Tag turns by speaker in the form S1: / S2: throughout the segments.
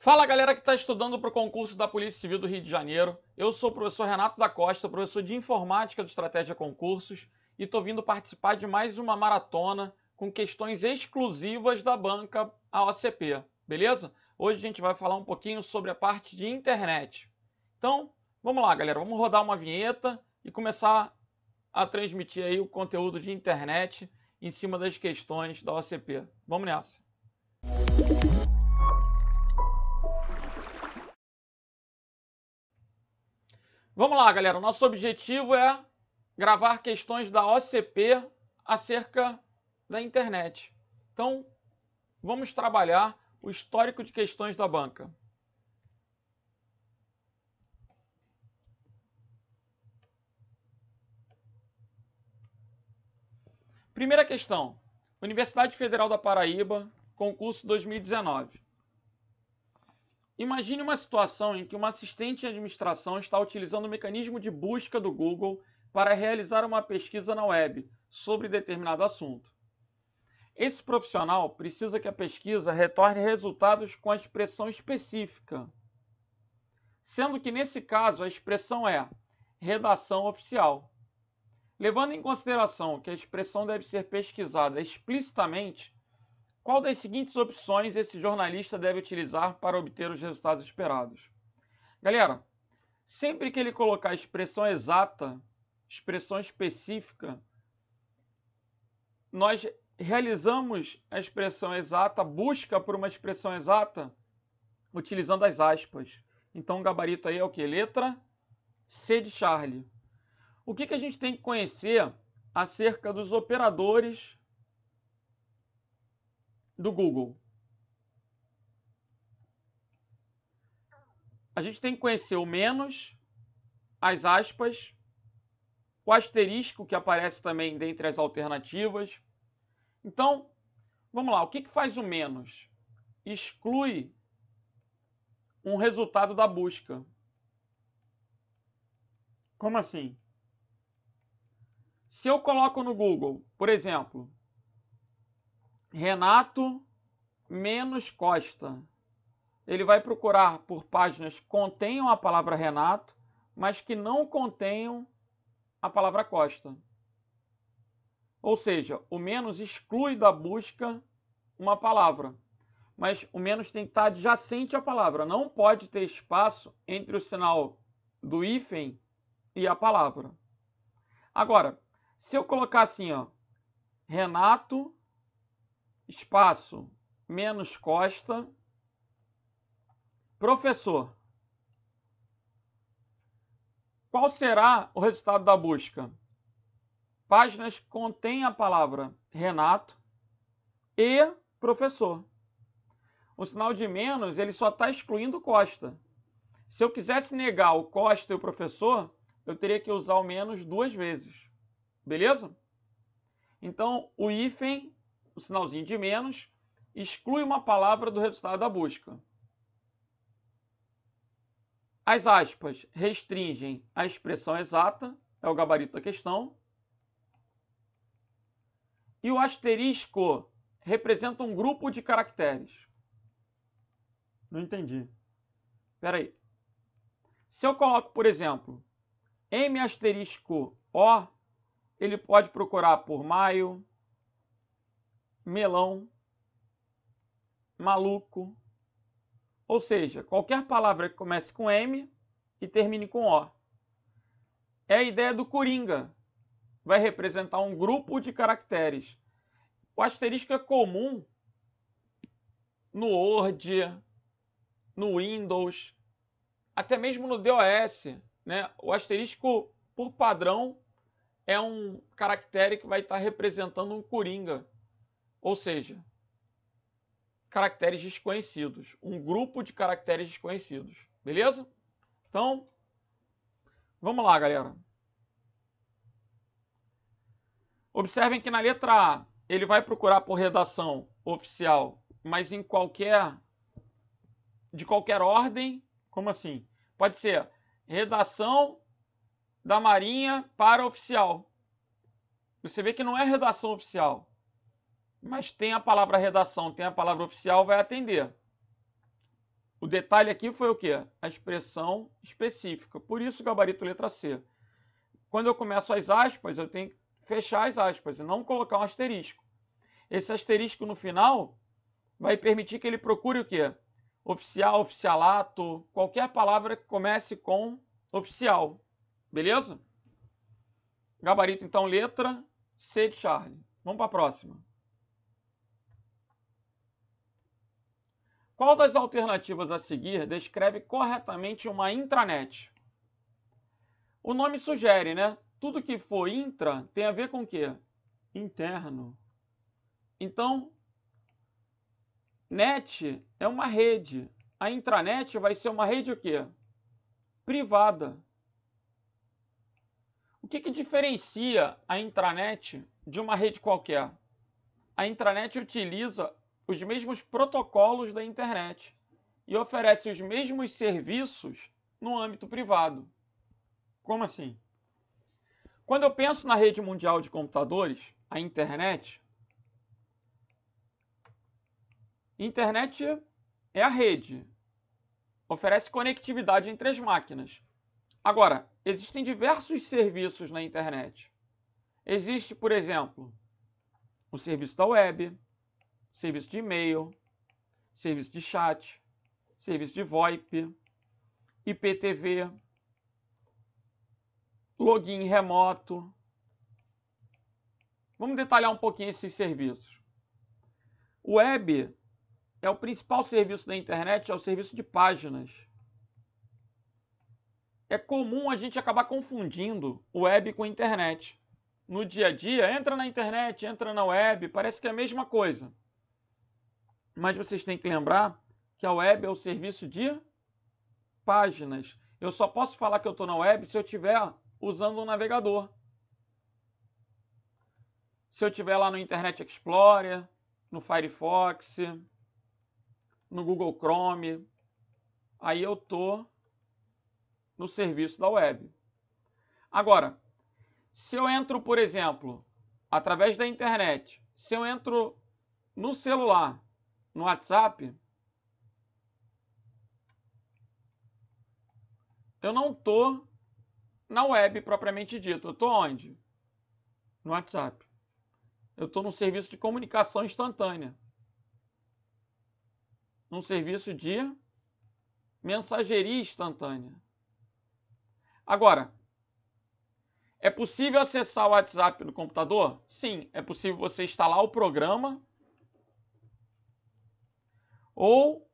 S1: Fala galera que está estudando para o concurso da Polícia Civil do Rio de Janeiro. Eu sou o professor Renato da Costa, professor de Informática do Estratégia Concursos, e estou vindo participar de mais uma maratona com questões exclusivas da banca AOCP, beleza? Hoje a gente vai falar um pouquinho sobre a parte de internet. Então, vamos lá galera, vamos rodar uma vinheta e começar a transmitir aí o conteúdo de internet em cima das questões da OCP. Vamos nessa! Música Vamos lá, galera. Nosso objetivo é gravar questões da OCP acerca da internet. Então, vamos trabalhar o histórico de questões da banca. Primeira questão. Universidade Federal da Paraíba, concurso 2019. Imagine uma situação em que uma assistente em administração está utilizando o mecanismo de busca do Google para realizar uma pesquisa na web sobre determinado assunto. Esse profissional precisa que a pesquisa retorne resultados com a expressão específica, sendo que nesse caso a expressão é redação oficial. Levando em consideração que a expressão deve ser pesquisada explicitamente, qual das seguintes opções esse jornalista deve utilizar para obter os resultados esperados? Galera, sempre que ele colocar expressão exata, expressão específica, nós realizamos a expressão exata, busca por uma expressão exata, utilizando as aspas. Então o gabarito aí é o que? Letra C de Charlie. O que, que a gente tem que conhecer acerca dos operadores do Google. A gente tem que conhecer o menos, as aspas, o asterisco que aparece também dentre as alternativas. Então, vamos lá, o que, que faz o menos? Exclui um resultado da busca. Como assim? Se eu coloco no Google, por exemplo, Renato menos Costa. Ele vai procurar por páginas que contenham a palavra Renato, mas que não contenham a palavra Costa. Ou seja, o menos exclui da busca uma palavra. Mas o menos tem que estar adjacente à palavra. Não pode ter espaço entre o sinal do hífen e a palavra. Agora, se eu colocar assim, ó, Renato espaço, menos Costa, professor. Qual será o resultado da busca? Páginas contém a palavra Renato e professor. O sinal de menos ele só está excluindo Costa. Se eu quisesse negar o Costa e o professor, eu teria que usar o menos duas vezes. Beleza? Então, o hífen o sinalzinho de menos, exclui uma palavra do resultado da busca. As aspas restringem a expressão exata, é o gabarito da questão. E o asterisco representa um grupo de caracteres. Não entendi. Espera aí. Se eu coloco, por exemplo, M asterisco O, ele pode procurar por maio, melão, maluco. Ou seja, qualquer palavra que comece com M e termine com O. É a ideia do coringa. Vai representar um grupo de caracteres. O asterisco é comum no Word, no Windows, até mesmo no DOS. Né? O asterisco, por padrão, é um caractere que vai estar representando um coringa. Ou seja, caracteres desconhecidos, um grupo de caracteres desconhecidos, beleza? Então, vamos lá, galera. Observem que na letra A, ele vai procurar por redação oficial, mas em qualquer de qualquer ordem, como assim? Pode ser redação da Marinha para oficial. Você vê que não é redação oficial mas tem a palavra redação, tem a palavra oficial, vai atender. O detalhe aqui foi o quê? A expressão específica. Por isso, gabarito letra C. Quando eu começo as aspas, eu tenho que fechar as aspas e não colocar um asterisco. Esse asterisco no final vai permitir que ele procure o quê? Oficial, oficialato, qualquer palavra que comece com oficial. Beleza? Gabarito, então, letra C de Charlie. Vamos para a próxima. Qual das alternativas a seguir descreve corretamente uma intranet? O nome sugere, né? Tudo que for intra tem a ver com o quê? Interno. Então, net é uma rede. A intranet vai ser uma rede o quê? Privada. O que, que diferencia a intranet de uma rede qualquer? A intranet utiliza os mesmos protocolos da internet e oferece os mesmos serviços no âmbito privado. Como assim? Quando eu penso na rede mundial de computadores, a internet, internet é a rede, oferece conectividade entre as máquinas. Agora, existem diversos serviços na internet. Existe, por exemplo, o serviço da web, serviço de e-mail, serviço de chat, serviço de VoIP, IPTV, login remoto. Vamos detalhar um pouquinho esses serviços. O web é o principal serviço da internet, é o serviço de páginas. É comum a gente acabar confundindo o web com a internet. No dia a dia, entra na internet, entra na web, parece que é a mesma coisa mas vocês têm que lembrar que a web é o serviço de páginas. Eu só posso falar que eu estou na web se eu estiver usando um navegador. Se eu estiver lá no Internet Explorer, no Firefox, no Google Chrome, aí eu estou no serviço da web. Agora, se eu entro, por exemplo, através da internet, se eu entro no celular no WhatsApp, eu não tô na web propriamente dita. Eu tô onde? No WhatsApp. Eu tô num serviço de comunicação instantânea. Num serviço de mensageria instantânea. Agora, é possível acessar o WhatsApp no computador? Sim, é possível você instalar o programa ou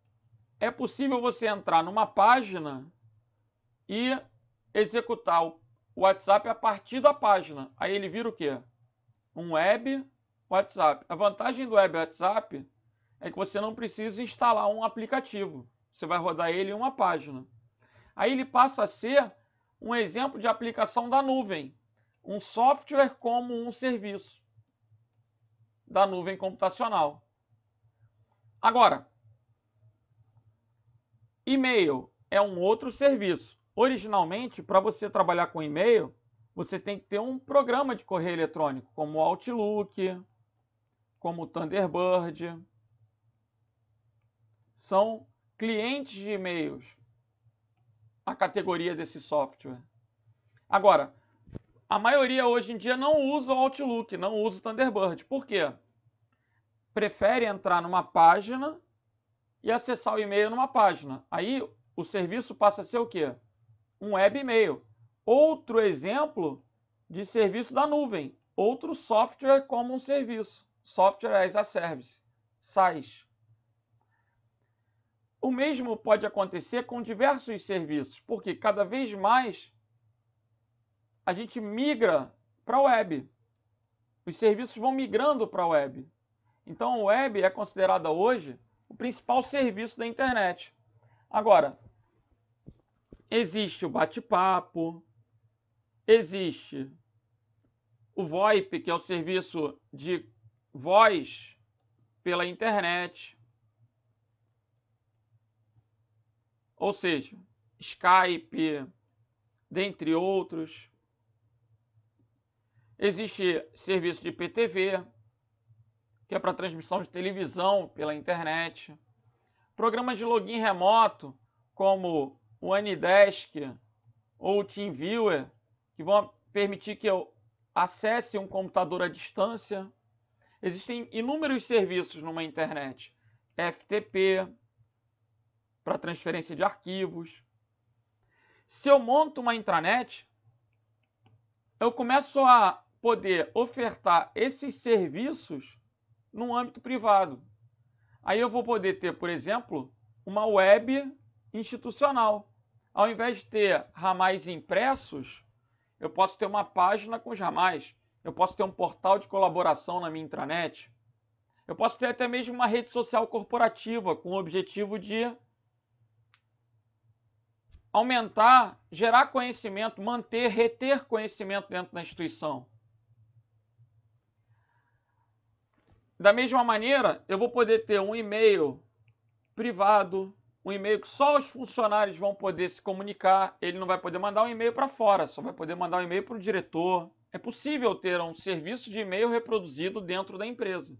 S1: é possível você entrar numa página e executar o WhatsApp a partir da página. Aí ele vira o quê? Um web WhatsApp. A vantagem do web WhatsApp é que você não precisa instalar um aplicativo. Você vai rodar ele em uma página. Aí ele passa a ser um exemplo de aplicação da nuvem, um software como um serviço da nuvem computacional. Agora, e-mail é um outro serviço. Originalmente, para você trabalhar com e-mail, você tem que ter um programa de correio eletrônico, como o Outlook, como o Thunderbird. São clientes de e-mails a categoria desse software. Agora, a maioria hoje em dia não usa o Outlook, não usa o Thunderbird. Por quê? Prefere entrar numa página e acessar o e-mail numa página. Aí o serviço passa a ser o quê? Um web e-mail. Outro exemplo de serviço da nuvem. Outro software como um serviço. Software as a service. SaaS. O mesmo pode acontecer com diversos serviços, porque cada vez mais a gente migra para a web. Os serviços vão migrando para a web. Então, a web é considerada hoje o principal serviço da internet. Agora, existe o bate-papo, existe o VoIP, que é o serviço de voz pela internet. Ou seja, Skype, dentre outros. Existe serviço de PTV, que é para transmissão de televisão pela internet. Programas de login remoto, como o Anydesk ou o TeamViewer, que vão permitir que eu acesse um computador à distância. Existem inúmeros serviços numa internet. FTP, para transferência de arquivos. Se eu monto uma intranet, eu começo a poder ofertar esses serviços no âmbito privado. Aí eu vou poder ter, por exemplo, uma web institucional. Ao invés de ter ramais impressos, eu posso ter uma página com os ramais. Eu posso ter um portal de colaboração na minha intranet. Eu posso ter até mesmo uma rede social corporativa com o objetivo de aumentar, gerar conhecimento, manter, reter conhecimento dentro da instituição. Da mesma maneira, eu vou poder ter um e-mail privado, um e-mail que só os funcionários vão poder se comunicar. Ele não vai poder mandar um e-mail para fora, só vai poder mandar um e-mail para o diretor. É possível ter um serviço de e-mail reproduzido dentro da empresa.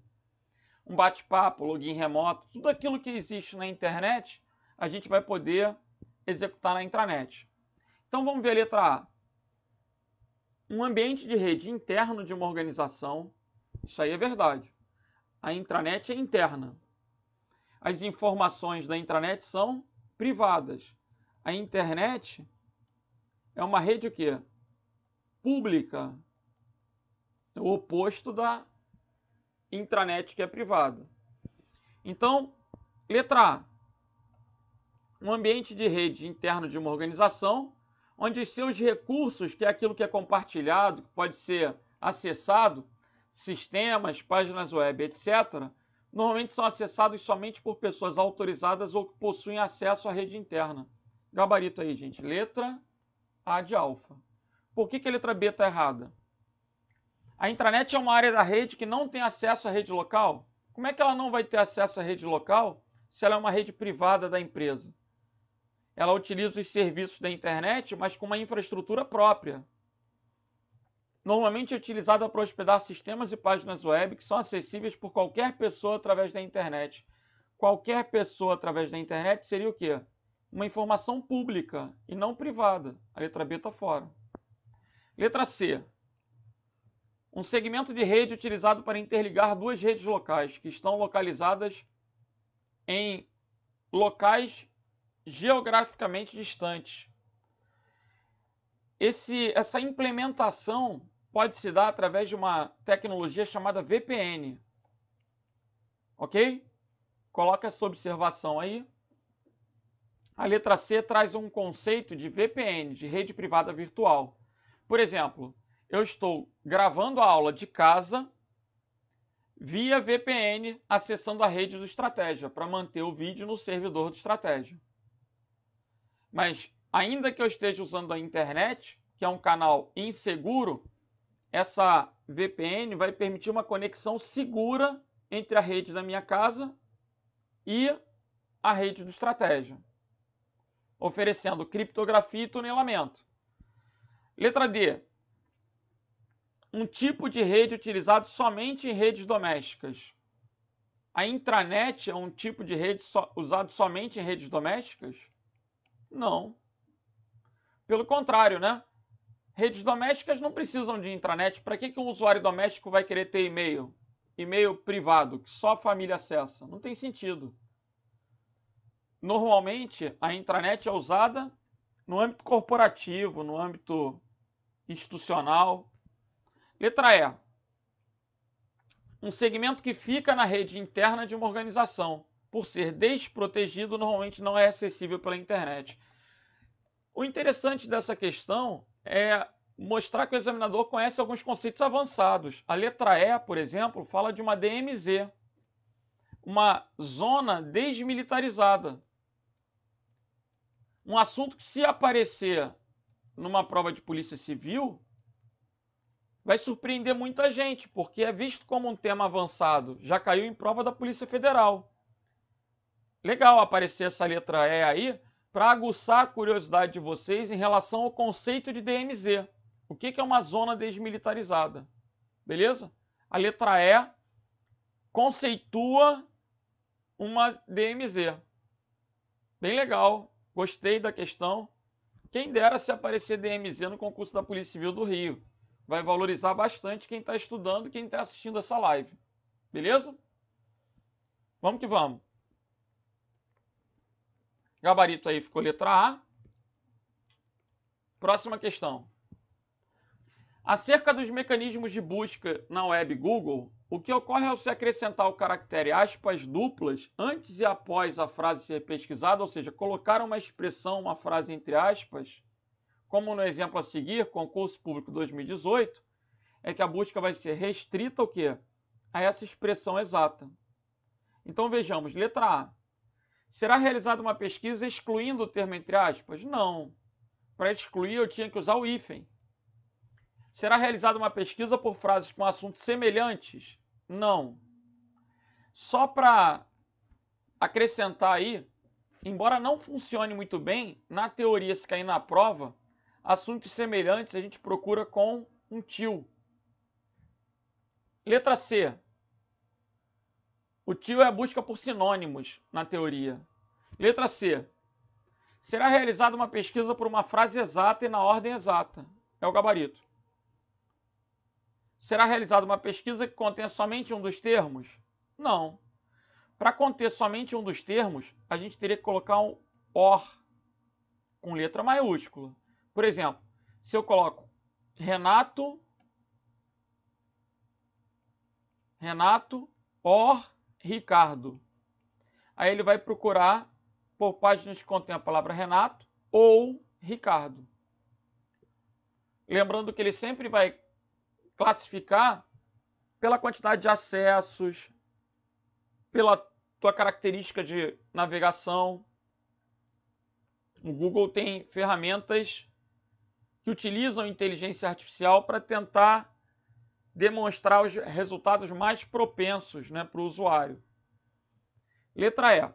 S1: Um bate-papo, login remoto, tudo aquilo que existe na internet, a gente vai poder executar na intranet. Então vamos ver a letra A. Um ambiente de rede interno de uma organização, isso aí é verdade. A intranet é interna. As informações da intranet são privadas. A internet é uma rede o quê? Pública. É o oposto da intranet que é privada. Então, letra A. Um ambiente de rede interno de uma organização onde seus recursos, que é aquilo que é compartilhado, que pode ser acessado, sistemas, páginas web, etc., normalmente são acessados somente por pessoas autorizadas ou que possuem acesso à rede interna. Gabarito aí, gente. Letra A de alfa. Por que, que a letra B está errada? A intranet é uma área da rede que não tem acesso à rede local. Como é que ela não vai ter acesso à rede local se ela é uma rede privada da empresa? Ela utiliza os serviços da internet, mas com uma infraestrutura própria normalmente é utilizada para hospedar sistemas e páginas web que são acessíveis por qualquer pessoa através da internet. Qualquer pessoa através da internet seria o quê? Uma informação pública e não privada. A letra B está fora. Letra C. Um segmento de rede utilizado para interligar duas redes locais que estão localizadas em locais geograficamente distantes. Esse, essa implementação pode se dar através de uma tecnologia chamada VPN. Ok? Coloca essa observação aí. A letra C traz um conceito de VPN, de rede privada virtual. Por exemplo, eu estou gravando a aula de casa via VPN acessando a rede do Estratégia para manter o vídeo no servidor do Estratégia. Mas ainda que eu esteja usando a internet, que é um canal inseguro, essa VPN vai permitir uma conexão segura entre a rede da minha casa e a rede do Estratégia, oferecendo criptografia e tunelamento. Letra D. Um tipo de rede utilizado somente em redes domésticas. A intranet é um tipo de rede so usado somente em redes domésticas? Não. Pelo contrário, né? Redes domésticas não precisam de intranet. Para que, que um usuário doméstico vai querer ter e-mail? E-mail privado, que só a família acessa. Não tem sentido. Normalmente, a intranet é usada no âmbito corporativo, no âmbito institucional. Letra E. Um segmento que fica na rede interna de uma organização, por ser desprotegido, normalmente não é acessível pela internet. O interessante dessa questão é mostrar que o examinador conhece alguns conceitos avançados. A letra E, por exemplo, fala de uma DMZ, uma zona desmilitarizada. Um assunto que, se aparecer numa prova de polícia civil, vai surpreender muita gente, porque é visto como um tema avançado. Já caiu em prova da Polícia Federal. Legal aparecer essa letra E aí, para aguçar a curiosidade de vocês em relação ao conceito de DMZ. O que, que é uma zona desmilitarizada? Beleza? A letra E conceitua uma DMZ. Bem legal, gostei da questão. Quem dera se aparecer DMZ no concurso da Polícia Civil do Rio. Vai valorizar bastante quem está estudando e quem está assistindo essa live. Beleza? Vamos que vamos. Gabarito aí ficou letra A. Próxima questão. Acerca dos mecanismos de busca na web Google, o que ocorre ao se acrescentar o caractere aspas duplas antes e após a frase ser pesquisada, ou seja, colocar uma expressão, uma frase entre aspas, como no exemplo a seguir, concurso público 2018, é que a busca vai ser restrita ao quê? a essa expressão exata. Então vejamos, letra A. Será realizada uma pesquisa excluindo o termo entre aspas? Não. Para excluir, eu tinha que usar o hífen. Será realizada uma pesquisa por frases com assuntos semelhantes? Não. Só para acrescentar aí, embora não funcione muito bem, na teoria, se cair na prova, assuntos semelhantes a gente procura com um tio. Letra C. O tio é a busca por sinônimos, na teoria. Letra C. Será realizada uma pesquisa por uma frase exata e na ordem exata. É o gabarito. Será realizada uma pesquisa que contenha somente um dos termos? Não. Para conter somente um dos termos, a gente teria que colocar um OR com letra maiúscula. Por exemplo, se eu coloco Renato, Renato, OR, Ricardo. Aí ele vai procurar por páginas que contêm a palavra Renato ou Ricardo. Lembrando que ele sempre vai classificar pela quantidade de acessos, pela tua característica de navegação. O Google tem ferramentas que utilizam inteligência artificial para tentar demonstrar os resultados mais propensos né, para o usuário. Letra E.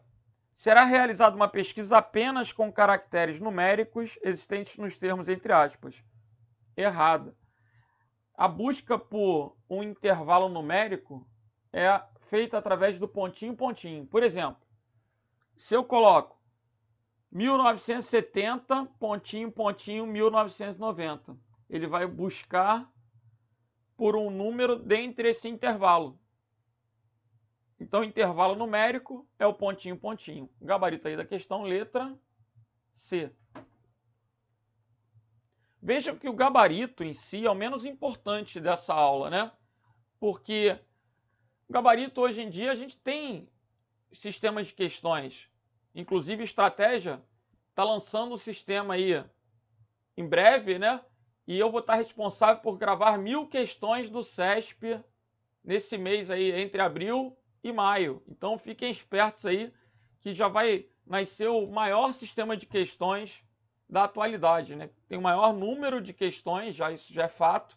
S1: Será realizada uma pesquisa apenas com caracteres numéricos existentes nos termos entre aspas. Errada. A busca por um intervalo numérico é feita através do pontinho pontinho. Por exemplo, se eu coloco 1970 pontinho pontinho 1990, ele vai buscar por um número dentre esse intervalo. Então, intervalo numérico é o pontinho, pontinho. Gabarito aí da questão, letra C. Vejam que o gabarito em si é o menos importante dessa aula, né? Porque o gabarito hoje em dia a gente tem sistemas de questões. Inclusive, estratégia está lançando o um sistema aí em breve, né? E eu vou estar responsável por gravar mil questões do CESP nesse mês aí, entre abril e maio. Então fiquem espertos aí, que já vai nascer o maior sistema de questões da atualidade, né? Tem o maior número de questões, já isso já é fato,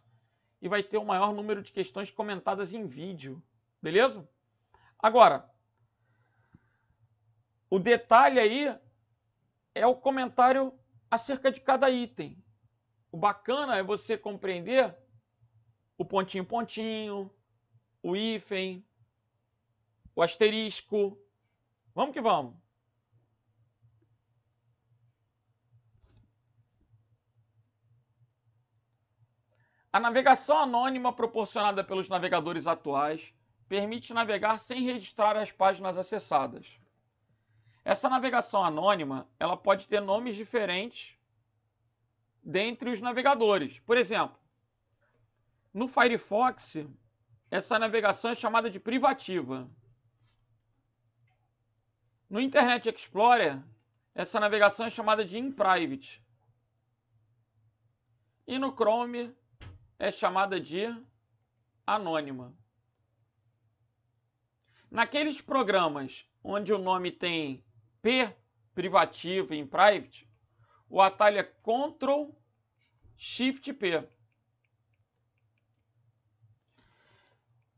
S1: e vai ter o maior número de questões comentadas em vídeo, beleza? Agora, o detalhe aí é o comentário acerca de cada item. O bacana é você compreender o pontinho pontinho, o hífen, o asterisco. Vamos que vamos. A navegação anônima proporcionada pelos navegadores atuais permite navegar sem registrar as páginas acessadas. Essa navegação anônima, ela pode ter nomes diferentes dentre os navegadores. Por exemplo, no Firefox, essa navegação é chamada de privativa. No Internet Explorer, essa navegação é chamada de in private. E no Chrome é chamada de anônima. Naqueles programas onde o nome tem P, privativa e in private, o atalho é Ctrl Shift P.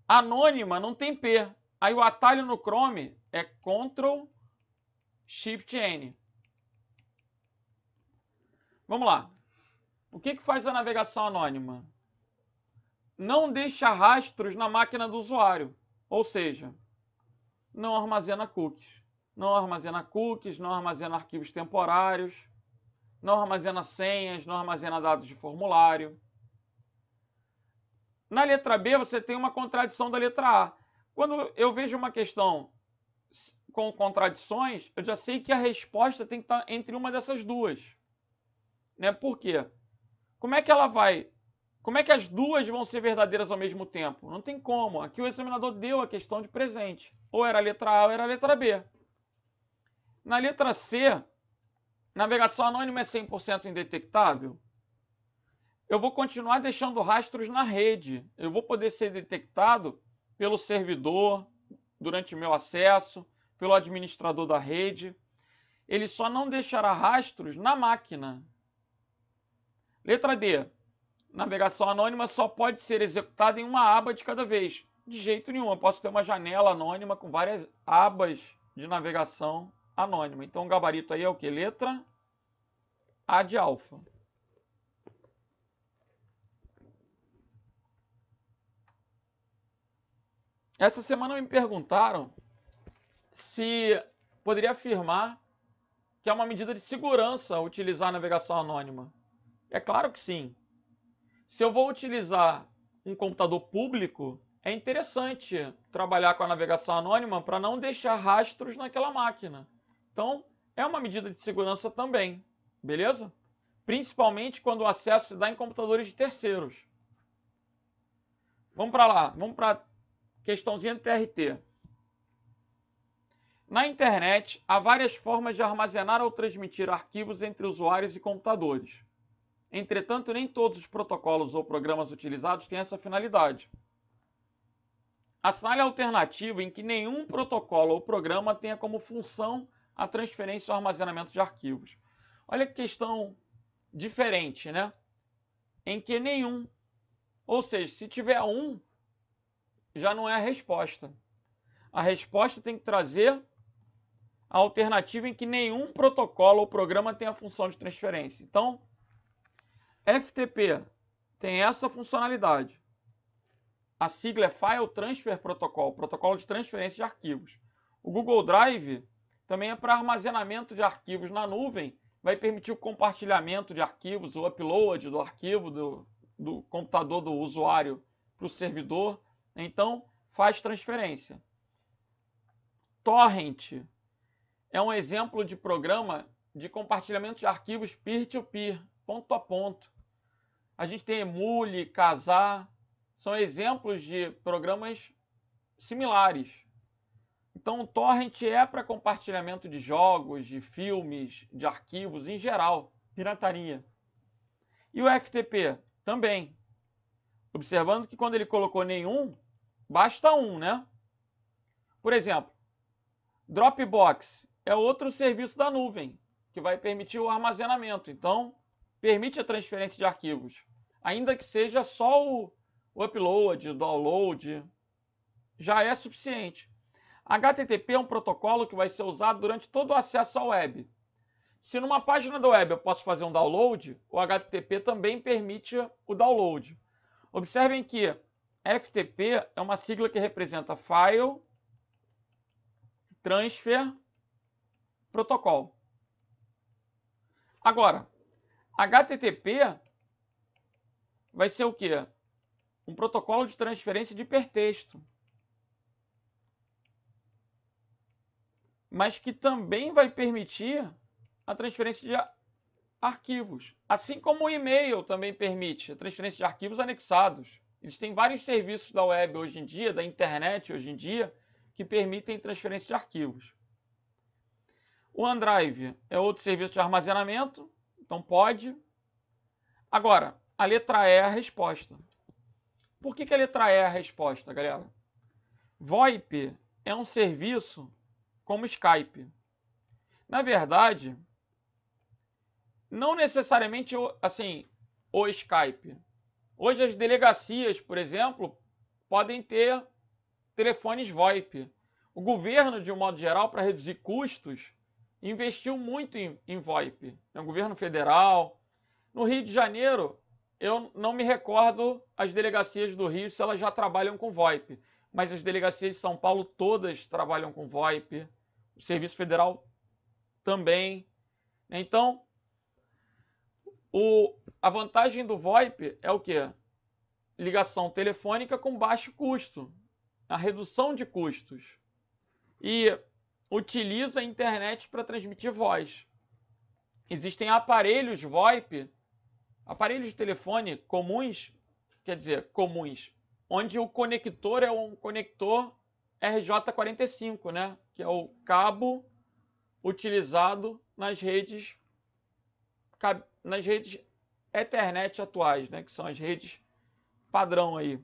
S1: Anônima não tem P. Aí o atalho no Chrome é Ctrl Shift N. Vamos lá. O que, que faz a navegação anônima? Não deixa rastros na máquina do usuário. Ou seja, não armazena cookies. Não armazena cookies, não armazena arquivos temporários não armazena senhas, não armazena dados de formulário. Na letra B, você tem uma contradição da letra A. Quando eu vejo uma questão com contradições, eu já sei que a resposta tem que estar tá entre uma dessas duas. Né? Por quê? Como é que ela vai. Como é que as duas vão ser verdadeiras ao mesmo tempo? Não tem como. Aqui o examinador deu a questão de presente. Ou era a letra A ou era a letra B. Na letra C, Navegação anônima é 100% indetectável? Eu vou continuar deixando rastros na rede. Eu vou poder ser detectado pelo servidor durante meu acesso, pelo administrador da rede. Ele só não deixará rastros na máquina. Letra D. Navegação anônima só pode ser executada em uma aba de cada vez. De jeito nenhum. Eu posso ter uma janela anônima com várias abas de navegação anônima. Então o gabarito aí é o que? Letra A de alfa. Essa semana me perguntaram se poderia afirmar que é uma medida de segurança utilizar a navegação anônima. É claro que sim. Se eu vou utilizar um computador público, é interessante trabalhar com a navegação anônima para não deixar rastros naquela máquina. Então, é uma medida de segurança também, beleza? Principalmente quando o acesso se dá em computadores de terceiros. Vamos para lá, vamos para questãozinha do TRT. Na internet, há várias formas de armazenar ou transmitir arquivos entre usuários e computadores. Entretanto, nem todos os protocolos ou programas utilizados têm essa finalidade. Assinale a alternativa em que nenhum protocolo ou programa tenha como função a transferência ou armazenamento de arquivos. Olha que questão diferente, né? Em que nenhum. Ou seja, se tiver um, já não é a resposta. A resposta tem que trazer a alternativa em que nenhum protocolo ou programa tem a função de transferência. Então, FTP tem essa funcionalidade. A sigla é File Transfer Protocol, protocolo de transferência de arquivos. O Google Drive também é para armazenamento de arquivos na nuvem, vai permitir o compartilhamento de arquivos, o upload do arquivo do, do computador do usuário para o servidor. Então, faz transferência. Torrent é um exemplo de programa de compartilhamento de arquivos peer-to-peer, -peer, ponto a ponto. A gente tem Emule, Casar, são exemplos de programas similares. Então, o torrent é para compartilhamento de jogos, de filmes, de arquivos em geral, pirataria. E o FTP também. Observando que quando ele colocou nenhum, basta um, né? Por exemplo, Dropbox é outro serviço da nuvem que vai permitir o armazenamento. Então, permite a transferência de arquivos, ainda que seja só o upload, o download, já é suficiente. HTTP é um protocolo que vai ser usado durante todo o acesso à web. Se numa página da web eu posso fazer um download, o HTTP também permite o download. Observem que FTP é uma sigla que representa File Transfer Protocol. Agora, HTTP vai ser o quê? Um protocolo de transferência de hipertexto. mas que também vai permitir a transferência de arquivos. Assim como o e-mail também permite a transferência de arquivos anexados. Existem vários serviços da web hoje em dia, da internet hoje em dia, que permitem transferência de arquivos. O OneDrive é outro serviço de armazenamento, então pode. Agora, a letra E é a resposta. Por que, que a letra E é a resposta, galera? VoIP é um serviço como Skype. Na verdade, não necessariamente assim o Skype. Hoje as delegacias, por exemplo, podem ter telefones VoIP. O governo, de um modo geral, para reduzir custos, investiu muito em, em VoIP. No é governo federal. No Rio de Janeiro, eu não me recordo as delegacias do Rio se elas já trabalham com VoIP mas as delegacias de São Paulo todas trabalham com VoIP, o Serviço Federal também. Então, o, a vantagem do VoIP é o quê? Ligação telefônica com baixo custo, a redução de custos. E utiliza a internet para transmitir voz. Existem aparelhos VoIP, aparelhos de telefone comuns, quer dizer, comuns, onde o conector é um conector RJ45, né? que é o cabo utilizado nas redes, nas redes Ethernet atuais, né? que são as redes padrão aí.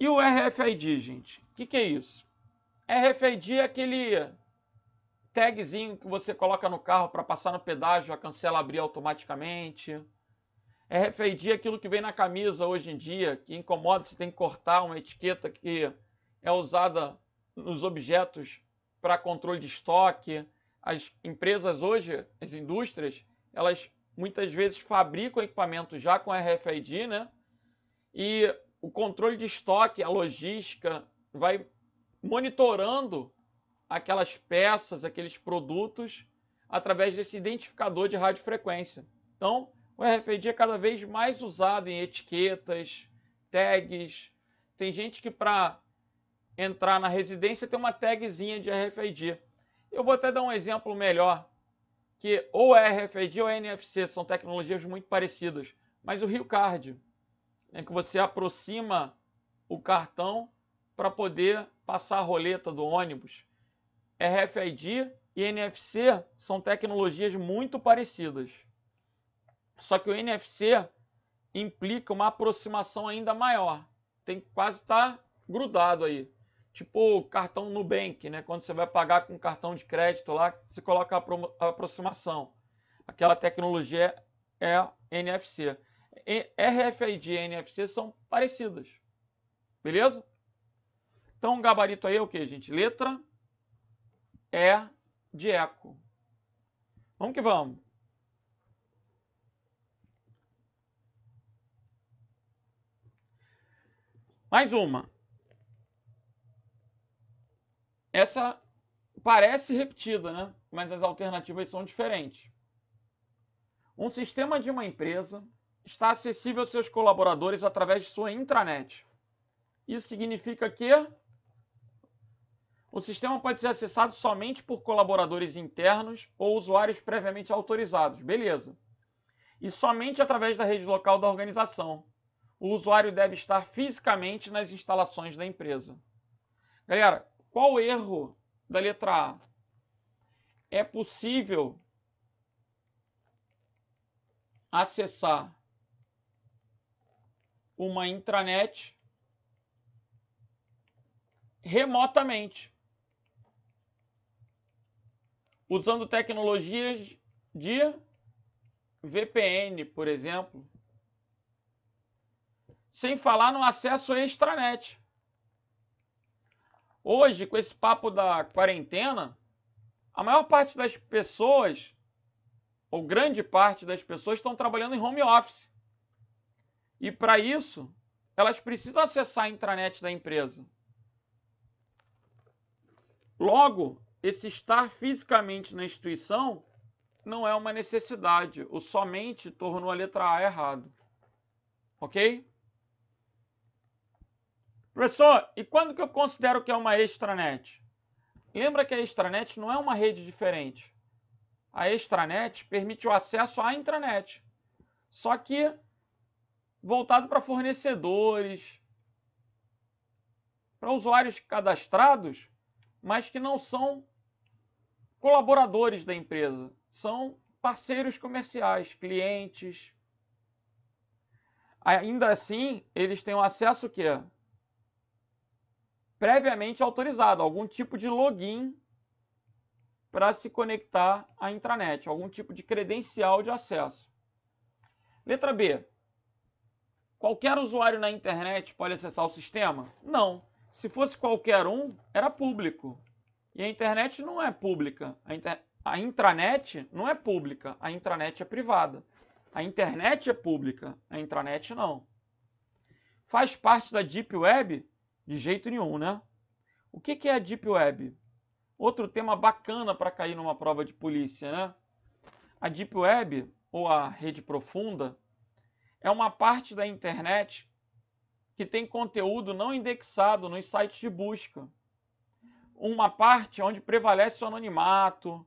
S1: E o RFID, gente? O que, que, é isso? RFID é aquele tagzinho que você coloca no carro para passar no pedágio, a cancela abrir automaticamente. É refeidir aquilo que vem na camisa hoje em dia, que incomoda se tem que cortar uma etiqueta que é usada nos objetos para controle de estoque. As empresas hoje, as indústrias, elas muitas vezes fabricam equipamento já com RFID, né? E o controle de estoque, a logística, vai monitorando aquelas peças, aqueles produtos através desse identificador de radiofrequência. Então, o RFID é cada vez mais usado em etiquetas, tags. Tem gente que para entrar na residência tem uma tagzinha de RFID. Eu vou até dar um exemplo melhor, que ou é RFID ou é NFC, são tecnologias muito parecidas, mas o Rio Card, é que você aproxima o cartão para poder passar a roleta do ônibus. É RFID e NFC são tecnologias muito parecidas. Só que o NFC implica uma aproximação ainda maior. Tem que quase estar tá grudado aí. Tipo o cartão Nubank, né? Quando você vai pagar com cartão de crédito lá, você coloca a aproximação. Aquela tecnologia é NFC. RFID e NFC são parecidas. Beleza? Então, o gabarito aí é o que, gente? Letra E de eco. Vamos que vamos. Mais uma. Essa parece repetida, né? mas as alternativas são diferentes. Um sistema de uma empresa está acessível a seus colaboradores através de sua intranet. Isso significa que o sistema pode ser acessado somente por colaboradores internos ou usuários previamente autorizados. Beleza. E somente através da rede local da organização o usuário deve estar fisicamente nas instalações da empresa. Galera, qual o erro da letra A? É possível acessar uma intranet remotamente, usando tecnologias de VPN, por exemplo, sem falar no acesso à extranet. Hoje, com esse papo da quarentena, a maior parte das pessoas, ou grande parte das pessoas, estão trabalhando em home office. E para isso, elas precisam acessar a intranet da empresa. Logo, esse estar fisicamente na instituição não é uma necessidade. O somente tornou a letra A errado. Ok? Professor, e quando que eu considero que é uma extranet? Lembra que a extranet não é uma rede diferente. A extranet permite o acesso à intranet, só que voltado para fornecedores, para usuários cadastrados, mas que não são colaboradores da empresa, são parceiros comerciais, clientes. Ainda assim, eles têm o acesso que previamente autorizado, algum tipo de login para se conectar à intranet, algum tipo de credencial de acesso. Letra B. Qualquer usuário na internet pode acessar o sistema? Não. Se fosse qualquer um, era público. E a internet não é pública. A, inter... a intranet não é pública. A intranet é privada. A internet é pública. A intranet não. Faz parte da Deep Web? De jeito nenhum, né? O que é a Deep Web? Outro tema bacana para cair numa prova de polícia, né? A Deep Web, ou a rede profunda, é uma parte da internet que tem conteúdo não indexado nos sites de busca. Uma parte onde prevalece o anonimato.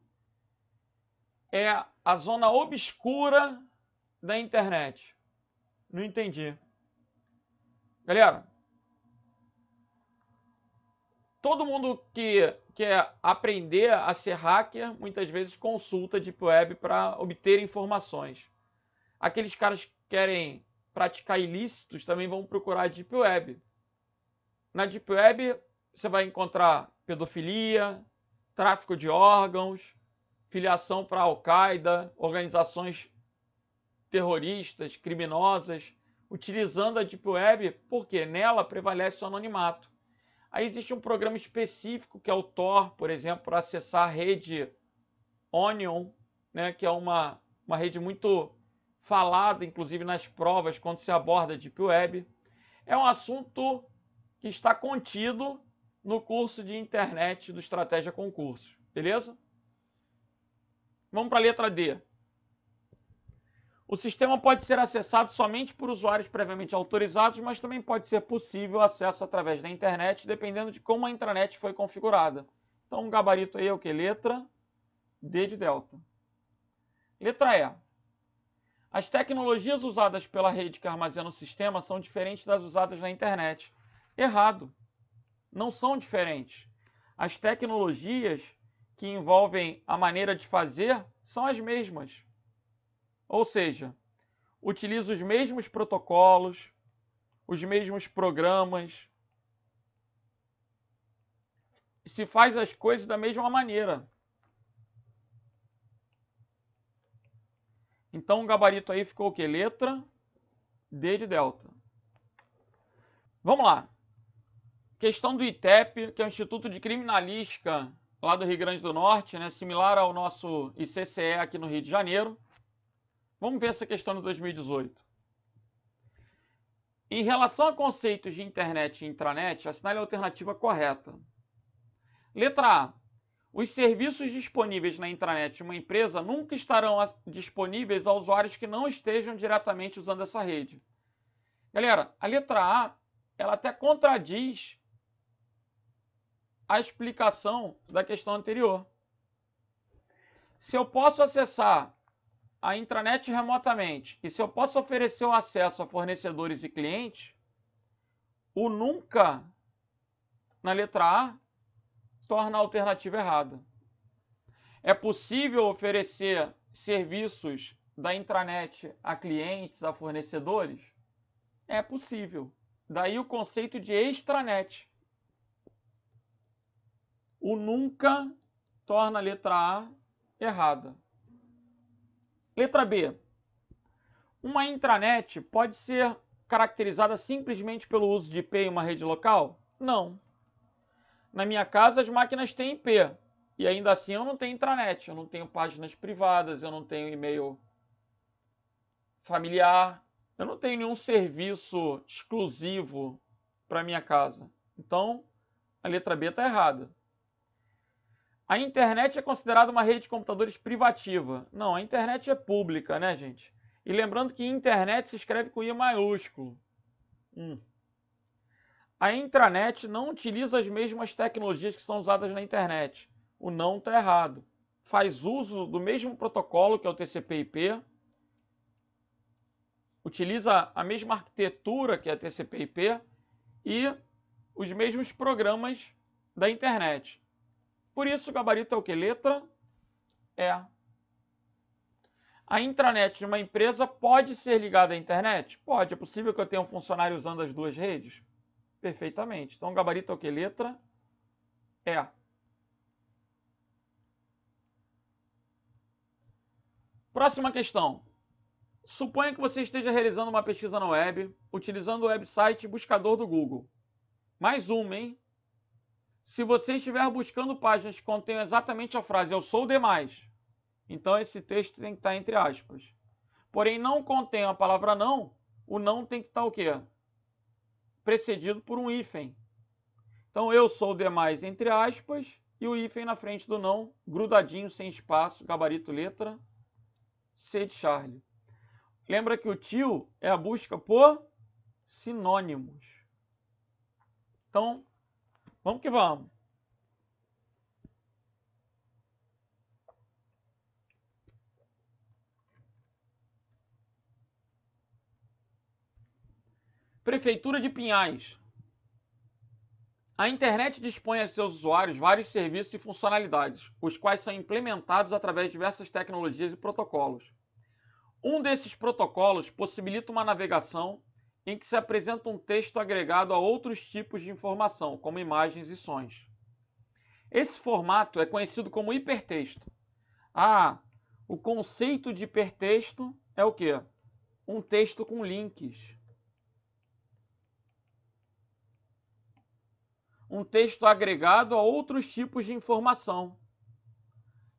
S1: É a zona obscura da internet. Não entendi. Galera, todo mundo que quer aprender a ser hacker muitas vezes consulta Deep Web para obter informações. Aqueles caras que querem praticar ilícitos também vão procurar a Deep Web. Na Deep Web você vai encontrar pedofilia, tráfico de órgãos, filiação para Al-Qaeda, organizações terroristas, criminosas, utilizando a Deep Web porque nela prevalece o anonimato. Aí existe um programa específico que é o Tor, por exemplo, para acessar a rede Onion, né, que é uma, uma rede muito falada, inclusive nas provas, quando se aborda Deep Web. É um assunto que está contido no curso de internet do Estratégia Concursos, beleza? Vamos para a letra D. O sistema pode ser acessado somente por usuários previamente autorizados, mas também pode ser possível acesso através da internet, dependendo de como a intranet foi configurada. Então, um gabarito aí é o que? Letra D de delta. Letra E. As tecnologias usadas pela rede que armazena o sistema são diferentes das usadas na internet. Errado. Não são diferentes. As tecnologias que envolvem a maneira de fazer são as mesmas. Ou seja, utiliza os mesmos protocolos, os mesmos programas, se faz as coisas da mesma maneira. Então o gabarito aí ficou o quê? Letra D de delta. Vamos lá. Questão do ITEP, que é o Instituto de Criminalística lá do Rio Grande do Norte, né, similar ao nosso ICCE aqui no Rio de Janeiro. Vamos ver essa questão de 2018. Em relação a conceitos de internet e intranet, assinale é a alternativa correta. Letra A. Os serviços disponíveis na intranet de uma empresa nunca estarão disponíveis a usuários que não estejam diretamente usando essa rede. Galera, a letra A ela até contradiz a explicação da questão anterior. Se eu posso acessar a intranet remotamente e se eu posso oferecer o acesso a fornecedores e clientes, o nunca na letra A torna a alternativa errada. É possível oferecer serviços da intranet a clientes, a fornecedores? É possível. Daí o conceito de extranet. O nunca torna a letra A errada. Letra B. Uma intranet pode ser caracterizada simplesmente pelo uso de IP em uma rede local? Não. Na minha casa, as máquinas têm IP. E ainda assim, eu não tenho intranet, eu não tenho páginas privadas, eu não tenho e-mail familiar, eu não tenho nenhum serviço exclusivo para minha casa. Então, a letra B está errada. A internet é considerada uma rede de computadores privativa. Não, a internet é pública, né, gente? E lembrando que internet se escreve com I maiúsculo. Hum. A intranet não utiliza as mesmas tecnologias que são usadas na internet. O não está errado. Faz uso do mesmo protocolo que é o TCP/IP, utiliza a mesma arquitetura que é a TCP/IP e os mesmos programas da internet. Por isso, o gabarito é o que? Letra E. A intranet de uma empresa pode ser ligada à internet? Pode. É possível que eu tenha um funcionário usando as duas redes? Perfeitamente. Então, o gabarito é o que? Letra E. Próxima questão. Suponha que você esteja realizando uma pesquisa na web, utilizando o website buscador do Google. Mais uma, hein? Se você estiver buscando páginas que contenham exatamente a frase eu sou demais, então esse texto tem que estar entre aspas. Porém, não contém a palavra não, o não tem que estar o quê? Precedido por um hífen. Então, eu sou demais entre aspas e o hífen na frente do não, grudadinho, sem espaço, gabarito letra, C de Charlie. Lembra que o tio é a busca por sinônimos. Então, Vamos que vamos. Prefeitura de Pinhais. A internet dispõe a seus usuários vários serviços e funcionalidades, os quais são implementados através de diversas tecnologias e protocolos. Um desses protocolos possibilita uma navegação em que se apresenta um texto agregado a outros tipos de informação, como imagens e sons. Esse formato é conhecido como hipertexto. Ah, o conceito de hipertexto é o quê? Um texto com links. Um texto agregado a outros tipos de informação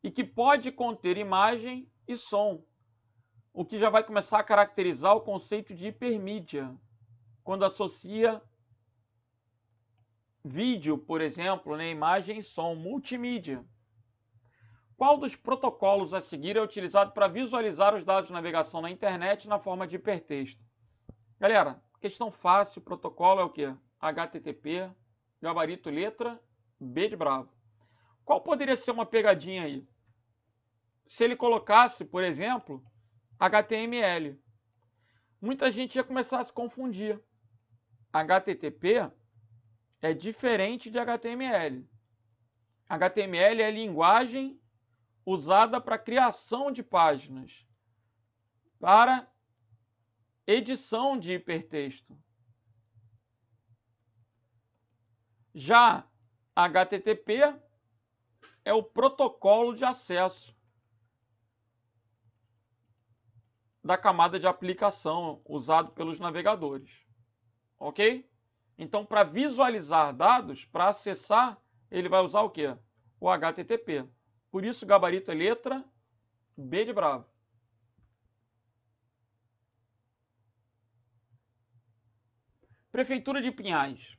S1: e que pode conter imagem e som, o que já vai começar a caracterizar o conceito de hipermídia, quando associa vídeo, por exemplo, né, imagem e som, multimídia. Qual dos protocolos a seguir é utilizado para visualizar os dados de navegação na internet na forma de hipertexto? Galera, questão fácil, protocolo é o quê? HTTP, gabarito letra, B de bravo. Qual poderia ser uma pegadinha aí? Se ele colocasse, por exemplo, HTML. Muita gente ia começar a se confundir. HTTP é diferente de HTML. HTML é linguagem usada para criação de páginas, para edição de hipertexto. Já HTTP é o protocolo de acesso. da camada de aplicação usado pelos navegadores. Ok? Então, para visualizar dados, para acessar, ele vai usar o quê? O HTTP. Por isso, gabarito é letra B de bravo. Prefeitura de Pinhais.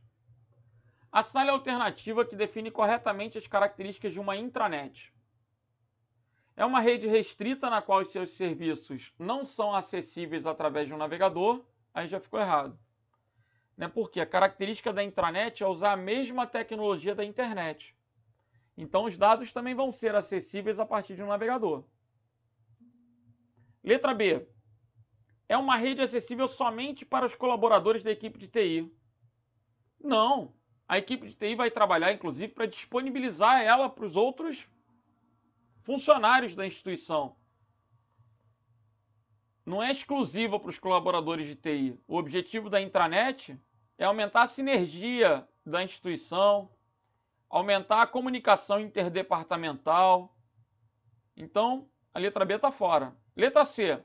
S1: Assinale a alternativa que define corretamente as características de uma intranet. É uma rede restrita na qual os seus serviços não são acessíveis através de um navegador, aí já ficou errado. Né? Porque a característica da intranet é usar a mesma tecnologia da internet. Então os dados também vão ser acessíveis a partir de um navegador. Letra B. É uma rede acessível somente para os colaboradores da equipe de TI. Não. A equipe de TI vai trabalhar, inclusive, para disponibilizar ela para os outros funcionários da instituição. Não é exclusiva para os colaboradores de TI. O objetivo da intranet é aumentar a sinergia da instituição, aumentar a comunicação interdepartamental. Então, a letra B está fora. Letra C.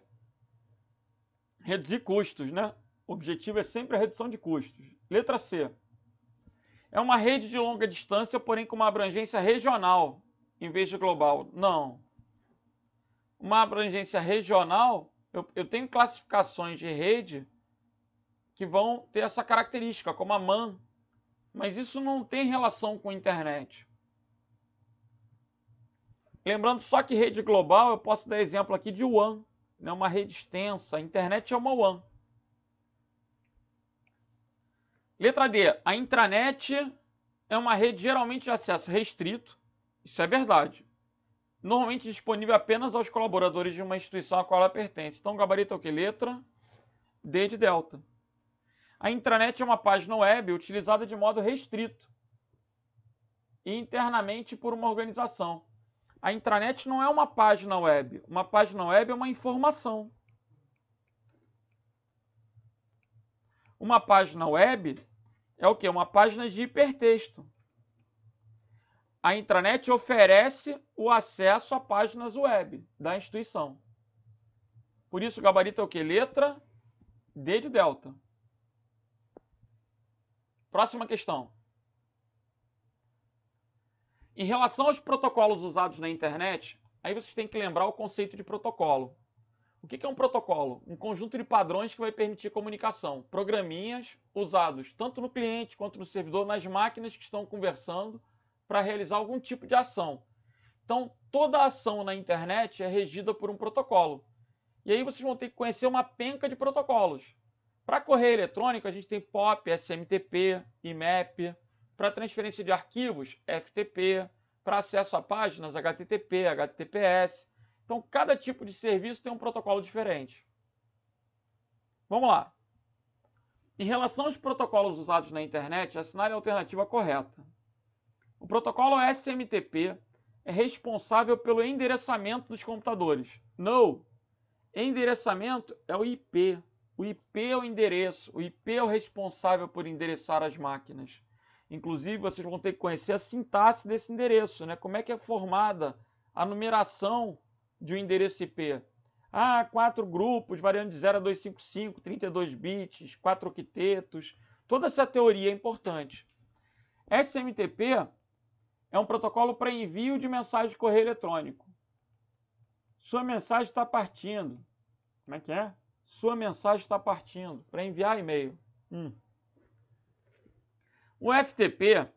S1: Reduzir custos, né? O objetivo é sempre a redução de custos. Letra C. É uma rede de longa distância, porém com uma abrangência regional, em vez de global. Não. Uma abrangência regional, eu, eu tenho classificações de rede que vão ter essa característica, como a MAN. Mas isso não tem relação com internet. Lembrando só que rede global, eu posso dar exemplo aqui de WAN, né? uma rede extensa. A internet é uma WAN. Letra D. A intranet é uma rede geralmente de acesso restrito, isso é verdade. Normalmente disponível apenas aos colaboradores de uma instituição a qual ela pertence. Então, o gabarito é o que? Letra D de delta. A intranet é uma página web utilizada de modo restrito e internamente por uma organização. A intranet não é uma página web. Uma página web é uma informação. Uma página web é o que? Uma página de hipertexto a intranet oferece o acesso a páginas web da instituição. Por isso, o gabarito é o que? Letra D de delta. Próxima questão. Em relação aos protocolos usados na internet, aí vocês têm que lembrar o conceito de protocolo. O que é um protocolo? Um conjunto de padrões que vai permitir comunicação. Programinhas usados tanto no cliente quanto no servidor, nas máquinas que estão conversando para realizar algum tipo de ação. Então, toda ação na internet é regida por um protocolo. E aí vocês vão ter que conhecer uma penca de protocolos. Para correio eletrônico, a gente tem POP, SMTP, IMAP. Para transferência de arquivos, FTP. Para acesso a páginas, HTTP, HTTPS. Então, cada tipo de serviço tem um protocolo diferente. Vamos lá. Em relação aos protocolos usados na internet, assinale a alternativa correta. O protocolo SMTP é responsável pelo endereçamento dos computadores. Não, endereçamento é o IP. O IP é o endereço. O IP é o responsável por endereçar as máquinas. Inclusive, vocês vão ter que conhecer a sintaxe desse endereço, né? Como é que é formada a numeração de um endereço IP? Ah, quatro grupos, variando de 0 a 255, 32 bits, quatro octetos. Toda essa teoria é importante. SMTP é um protocolo para envio de mensagem de correio eletrônico. Sua mensagem está partindo. Como é que é? Sua mensagem está partindo para enviar e-mail. Hum. O FTP,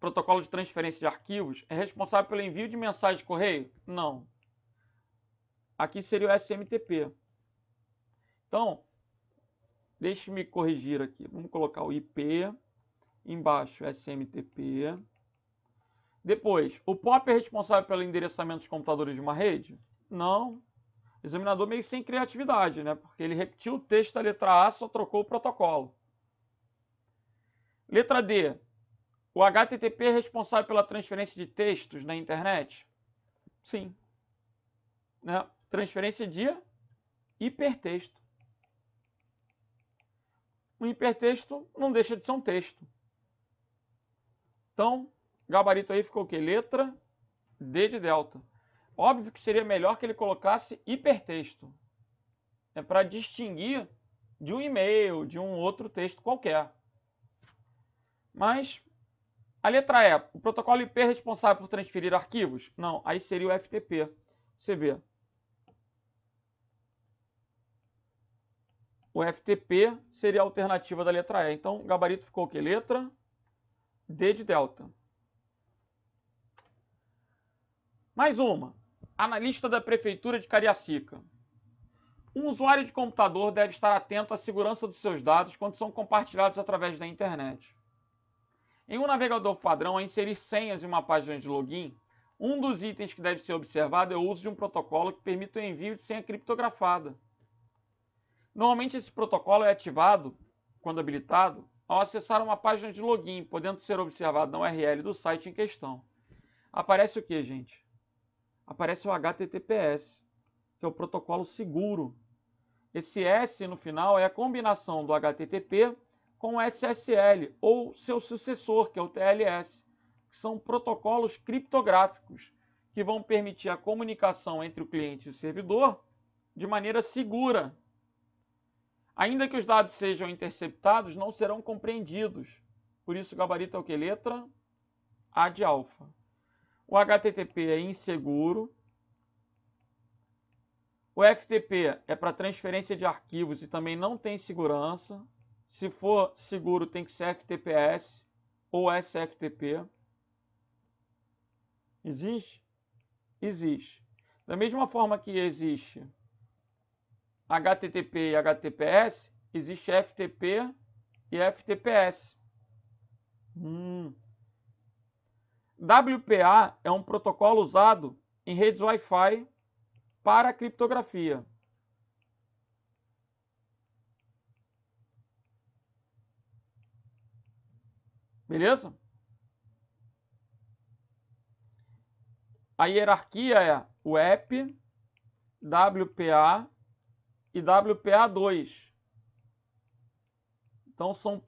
S1: protocolo de transferência de arquivos, é responsável pelo envio de mensagem de correio? Não. Aqui seria o SMTP. Então, deixe-me corrigir aqui. Vamos colocar o IP, embaixo SMTP, depois, o POP é responsável pelo endereçamento dos computadores de uma rede? Não. Examinador meio sem criatividade, né? Porque ele repetiu o texto da letra A, só trocou o protocolo. Letra D. O HTTP é responsável pela transferência de textos na internet? Sim. Né? Transferência de hipertexto. Um hipertexto não deixa de ser um texto. Então, Gabarito aí ficou o quê? Letra D de delta. Óbvio que seria melhor que ele colocasse hipertexto. É para distinguir de um e-mail, de um outro texto qualquer. Mas a letra E, o protocolo IP é responsável por transferir arquivos? Não, aí seria o FTP. Você vê. O FTP seria a alternativa da letra E. Então, o gabarito ficou que letra D de delta. Mais uma. Analista da Prefeitura de Cariacica. Um usuário de computador deve estar atento à segurança dos seus dados quando são compartilhados através da internet. Em um navegador padrão, ao inserir senhas em uma página de login, um dos itens que deve ser observado é o uso de um protocolo que permite o envio de senha criptografada. Normalmente, esse protocolo é ativado, quando habilitado, ao acessar uma página de login, podendo ser observado na URL do site em questão. Aparece o que, gente? aparece o HTTPS, que é o protocolo seguro. Esse S no final é a combinação do HTTP com o SSL ou seu sucessor, que é o TLS, que são protocolos criptográficos que vão permitir a comunicação entre o cliente e o servidor de maneira segura. Ainda que os dados sejam interceptados, não serão compreendidos. Por isso, o gabarito é o que? Letra A de alfa. O HTTP é inseguro. O FTP é para transferência de arquivos e também não tem segurança. Se for seguro, tem que ser FTPS ou SFTP. Existe? Existe. Da mesma forma que existe HTTP e HTTPS, existe FTP e FTPS. Hum. WPA é um protocolo usado em redes Wi-Fi para criptografia. Beleza? A hierarquia é WEP, WPA e WPA2. Então são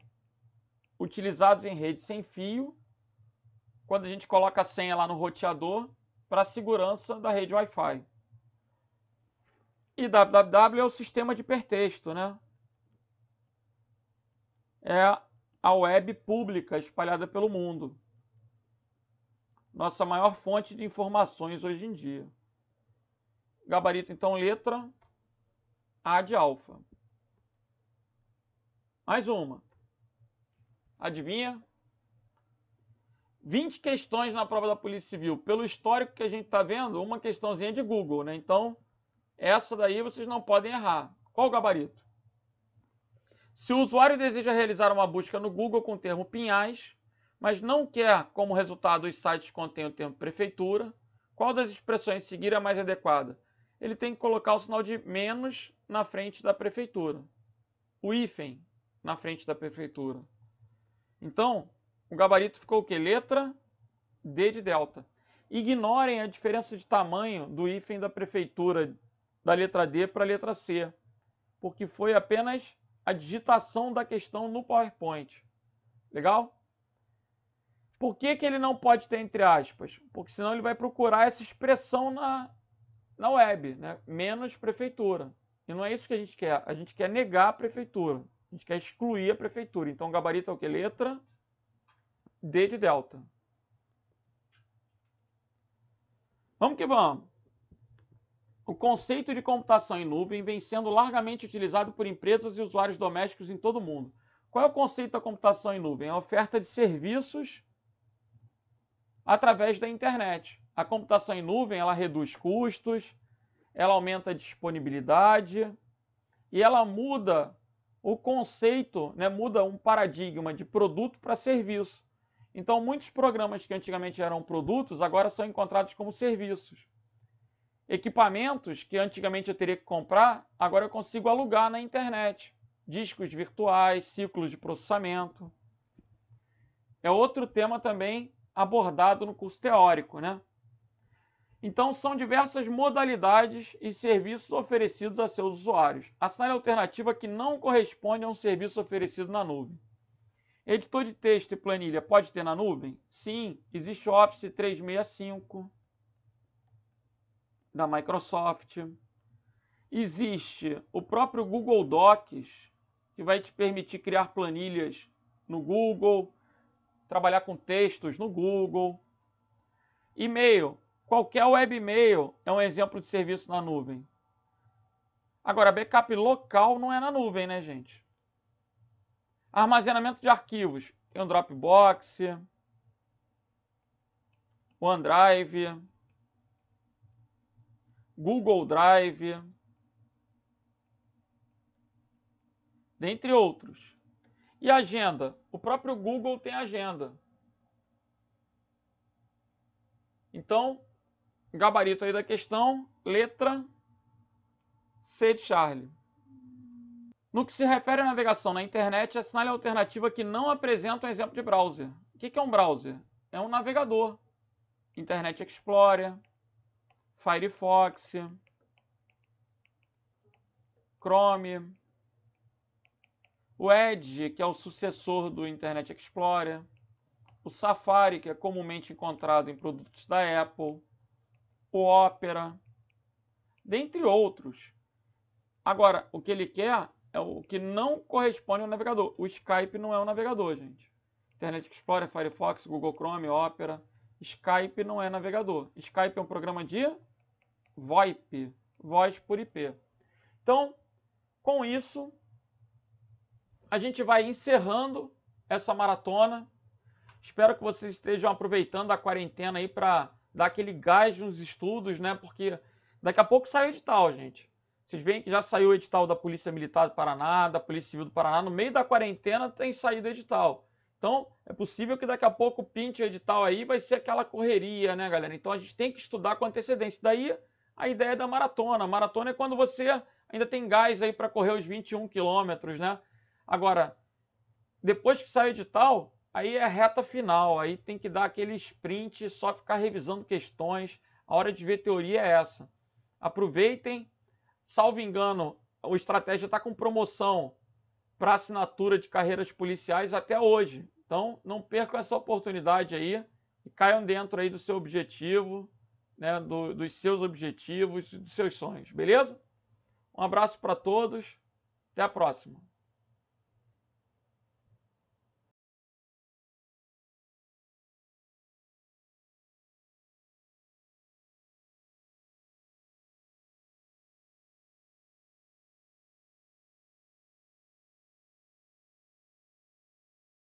S1: utilizados em rede sem fio quando a gente coloca a senha lá no roteador para a segurança da rede Wi-Fi. E www é o sistema de hipertexto, né? É a web pública espalhada pelo mundo. Nossa maior fonte de informações hoje em dia. Gabarito, então, letra A de alfa. Mais uma. Adivinha? 20 questões na prova da Polícia Civil. Pelo histórico que a gente está vendo, uma questãozinha é de Google, né? Então, essa daí vocês não podem errar. Qual o gabarito? Se o usuário deseja realizar uma busca no Google com o termo Pinhais, mas não quer como resultado os sites que contêm o termo prefeitura, qual das expressões seguir é mais adequada? Ele tem que colocar o sinal de menos na frente da prefeitura. O hífen na frente da prefeitura. Então, o gabarito ficou o quê? Letra D de delta. Ignorem a diferença de tamanho do hífen da prefeitura da letra D para a letra C, porque foi apenas a digitação da questão no PowerPoint. Legal? Por que, que ele não pode ter entre aspas? Porque senão ele vai procurar essa expressão na, na web, né? menos prefeitura. E não é isso que a gente quer. A gente quer negar a prefeitura. A gente quer excluir a prefeitura. Então, gabarito é o que? Letra D de delta. Vamos que vamos. O conceito de computação em nuvem vem sendo largamente utilizado por empresas e usuários domésticos em todo o mundo. Qual é o conceito da computação em nuvem? É a oferta de serviços através da internet. A computação em nuvem ela reduz custos, ela aumenta a disponibilidade e ela muda o conceito, né, muda um paradigma de produto para serviço. Então, muitos programas que antigamente eram produtos agora são encontrados como serviços. Equipamentos que antigamente eu teria que comprar, agora eu consigo alugar na internet. Discos virtuais, ciclos de processamento. É outro tema também abordado no curso teórico, né? Então, são diversas modalidades e serviços oferecidos a seus usuários. Assinale a alternativa que não corresponde a um serviço oferecido na nuvem. Editor de texto e planilha pode ter na nuvem? Sim, existe o Office 365 da Microsoft. Existe o próprio Google Docs, que vai te permitir criar planilhas no Google, trabalhar com textos no Google. E-mail. Qualquer webmail é um exemplo de serviço na nuvem. Agora, backup local não é na nuvem, né, gente? Armazenamento de arquivos. Tem o Dropbox, OneDrive, Google Drive, dentre outros. E agenda. O próprio Google tem agenda. Então, gabarito aí da questão, letra C de Charlie. No que se refere à navegação na internet, assinale é a alternativa que não apresenta um exemplo de browser. O que é um browser? É um navegador. Internet Explorer, Firefox, Chrome, o Edge, que é o sucessor do Internet Explorer, o Safari, que é comumente encontrado em produtos da Apple, o Opera, dentre outros. Agora, o que ele quer é o que não corresponde ao navegador. O Skype não é um navegador, gente. Internet Explorer, Firefox, Google Chrome, Opera. Skype não é navegador. Skype é um programa de VoIP, voz por IP. Então, com isso, a gente vai encerrando essa maratona. Espero que vocês estejam aproveitando a quarentena aí para dar aquele gás nos estudos, né? Porque daqui a pouco sai o edital, gente. Vocês veem que já saiu o edital da Polícia Militar do Paraná, da Polícia Civil do Paraná. No meio da quarentena tem saído o edital. Então, é possível que daqui a pouco pinte o edital aí, vai ser aquela correria, né, galera? Então a gente tem que estudar com antecedência. Daí a ideia é da maratona. Maratona é quando você ainda tem gás aí para correr os 21 quilômetros, né? Agora, depois que sai o edital, aí é reta final, aí tem que dar aquele sprint, só ficar revisando questões. A hora de ver teoria é essa. Aproveitem salvo engano, o Estratégia está com promoção para assinatura de carreiras policiais até hoje. Então, não percam essa oportunidade aí e caiam dentro aí do seu objetivo, né, do, dos seus objetivos, dos seus sonhos, beleza? Um abraço para todos, até a próxima.